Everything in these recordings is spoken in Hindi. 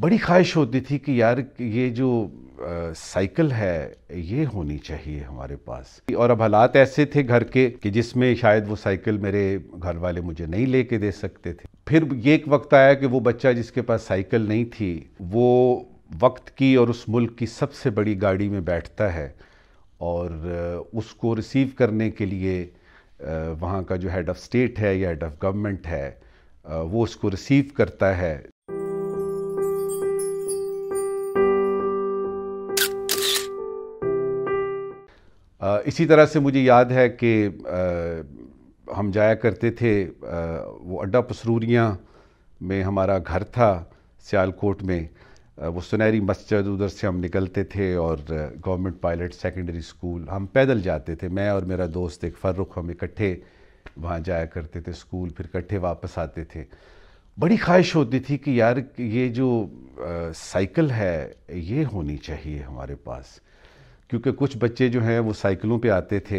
बड़ी ख्वाहिश होती थी कि यार ये जो साइकिल है ये होनी चाहिए हमारे पास और अब हालात ऐसे थे घर के कि जिसमें शायद वो साइकिल मेरे घर वाले मुझे नहीं लेके दे सकते थे फिर ये एक वक्त आया कि वो बच्चा जिसके पास साइकिल नहीं थी वो वक्त की और उस मुल्क की सबसे बड़ी गाड़ी में बैठता है और उसको रिसीव करने के लिए वहाँ का जो हेड ऑफ़ स्टेट है या हेड ऑफ़ गवर्नमेंट है वो उसको रिसीव करता है इसी तरह से मुझे याद है कि हम जाया करते थे वो अड्डा पसरूरियाँ में हमारा घर था सियालकोट में वो सुनहरी मस्जिद उधर से हम निकलते थे और गवर्नमेंट पायलट सेकेंडरी स्कूल हम पैदल जाते थे मैं और मेरा दोस्त एक फ़र्रुख हम इकट्ठे वहाँ जाया करते थे स्कूल फिर इकट्ठे वापस आते थे बड़ी ख्वाहिश होती थी कि यार ये जो साइकिल है ये होनी चाहिए हमारे पास क्योंकि कुछ बच्चे जो हैं वो साइकिलों पे आते थे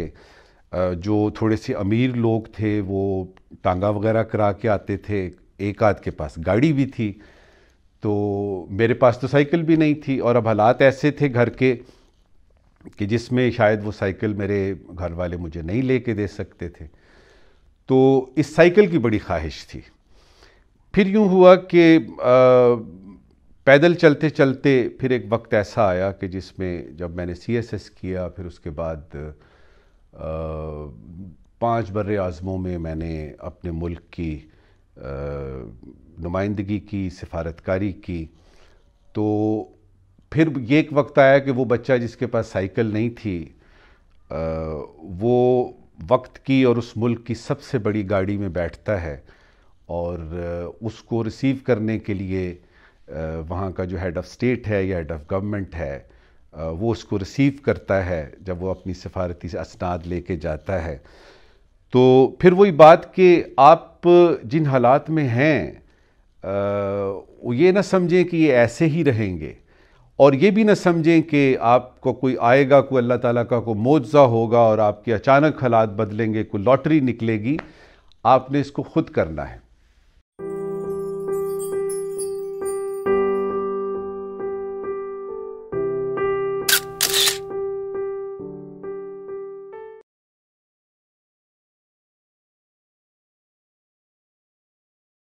जो थोड़े से अमीर लोग थे वो टांगा वगैरह करा के आते थे एक आध के पास गाड़ी भी थी तो मेरे पास तो साइकिल भी नहीं थी और अब हालात ऐसे थे घर के कि जिसमें शायद वो साइकिल मेरे घर वाले मुझे नहीं ले दे सकते थे तो इस साइकिल की बड़ी ख्वाहिश थी फिर यूँ हुआ कि पैदल चलते चलते फिर एक वक्त ऐसा आया कि जिसमें जब मैंने सी एस एस किया फिर उसके बाद पांच बर आज़मों में मैंने अपने मुल्क की नुमाइंदगी की सिफारतकारी की तो फिर ये एक वक्त आया कि वो बच्चा जिसके पास साइकिल नहीं थी आ, वो वक्त की और उस मुल्क की सबसे बड़ी गाड़ी में बैठता है और उसको रिसीव करने के लिए वहाँ का जो हेड ऑफ़ स्टेट है या हेड ऑफ़ गवर्नमेंट है वो उसको रिसीव करता है जब वो अपनी सफारती से असनाद लेके जाता है तो फिर वही बात कि आप जिन हालात में हैं वो ये ना समझें कि ये ऐसे ही रहेंगे और ये भी ना समझें कि आपको कोई आएगा कोई अल्लाह ताला का कोई मुआवजा होगा और आपके अचानक हालात बदलेंगे कोई लॉटरी निकलेगी आपने इसको ख़ुद करना है